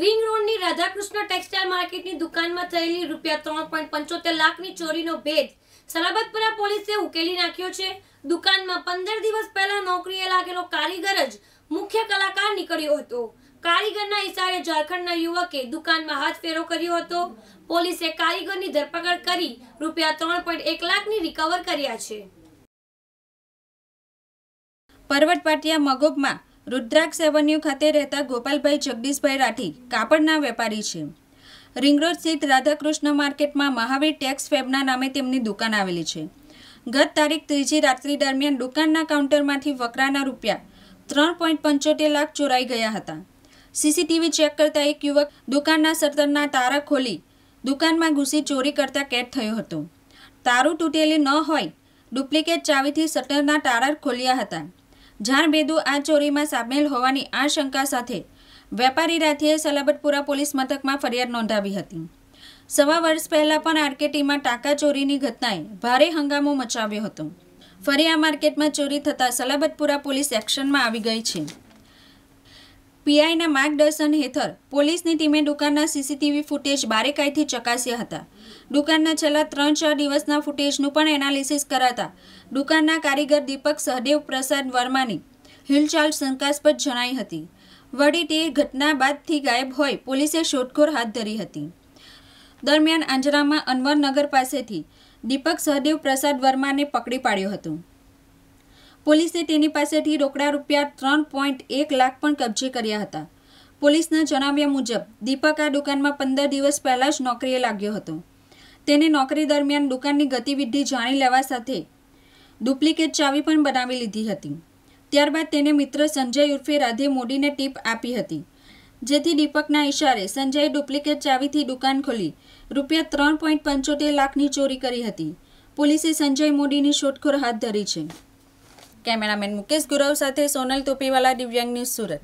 ring રોડની Radhakrishna textile માર્કેટની દુકાનમાં થયેલી રૂપિયા ત્રણ પોઈન્ટ પંચોતેર લાખની ચોરીનો ભેદ સલાબતપુરા પોલીસે ઉકેલી નાખ્યો છે દુકાનમાં પંદર દિવસ પહેલા નોકરીએ લાગેલો કારીગર જ મુખ્ય કલાકાર નીકળ્યો હતો કારીગરના ઇશારે ઝારખંડના યુવકે દુકાનમાં હાથ ફેરો કર્યો હતો પોલીસે કારીગરની ધરપકડ કરી રૂપિયા ત્રણ પોઈન્ટ એક લાખની રિકવર કર્યા છે પર્વત પાટિયા મગોબમાં રુદ્રાક્ષ એવન્યુ ખાતે રહેતા ગોપાલભાઈ જગદીશભાઈ રાઠી કાપડના વેપારી છે રિંગરોડ સ્થિત રાધાકૃષ્ણ માર્કેટમાં મહાવીર ટેક્સ ફેબના નામે તેમની દુકાન આવેલી છે ગત તારીખ ત્રીજી રાત્રિ દરમિયાન દુકાનના કાઉન્ટરમાંથી વકરાના રૂપિયા ત્રણ પોઈન્ટ પંચોતેર લાખ ચોરાઈ ગયા હતા સીસીટીવી ચેક કરતા એક યુવક દુકાનના સતરના તારા ખોલી દુકાનમાં ઘૂસી ચોરી કરતા કેદ થયો હતો તારું તૂટેલી ન હોય ડુપ્લિકેટ ચાવીથી શટરના તારા ખોલ્યા હતા જાણભેદુ આ ચોરીમાં સામેલ હોવાની આશંકા સાથે વેપારી રાથીએ સલાબતપુરા પોલીસ મથકમાં ફરિયાદ નોંધાવી હતી સવા વર્ષ પહેલાં પણ આરકેટીમાં ટાંકા ચોરીની ઘટનાએ ભારે હંગામો મચાવ્યો હતો ફરી આ માર્કેટમાં ચોરી થતાં સલાબતપુરા પોલીસ એક્શનમાં આવી ગઈ છે પીઆઈના માર્ગદર્શન હેઠળ પોલીસની ટીમે દુકાનના સીસીટીવી ફૂટેજ બારેકાઈથી ચકાસ્યા હતા દુકાનના છેલ્લા ત્રણ ચાર દિવસના ફૂટેજનું પણ એનાલિસિસ કરાતા દુકાનના કારીગર દીપક સહદેવ પ્રસાદ વર્માની હિલચાલ શંકાસ્પદ જણાઈ હતી વળી તે ઘટના બાદથી ગાયબ હોય પોલીસે શોધખોળ હાથ ધરી હતી દરમિયાન આંજરામાં અનવરનગર પાસેથી દીપક સહદેવ પ્રસાદ વર્માને પકડી પાડ્યો હતો પોલીસે તેની પાસેથી રોકડા રૂપિયા ત્રણ પોઈન્ટ એક લાખ પણ કબજે કર્યા હતા પોલીસના જણાવ્યા મુજબ દીપક આ દુકાનમાં પંદર દિવસ પહેલાં જ નોકરીએ લાગ્યો હતો તેને નોકરી દરમિયાન દુકાનની ગતિવિધિ જાણી લેવા સાથે ડુપ્લિકેટ ચાવી પણ બનાવી લીધી હતી ત્યારબાદ તેને મિત્ર સંજય ઉર્ફે રાધે મોદીને ટીપ આપી હતી જેથી દીપકના ઇશારે સંજયે ડુપ્લિકેટ ચાવીથી દુકાન ખોલી રૂપિયા ત્રણ પોઈન્ટ પંચોતેર લાખની ચોરી કરી હતી પોલીસે સંજય મોડીની શોધખોળ હાથ ધરી છે કેમેરામેન મુકેશ ગુરવ સાથે સોનલ તોપીવાલા દિવ્યાંગ ન્યૂઝ સુરત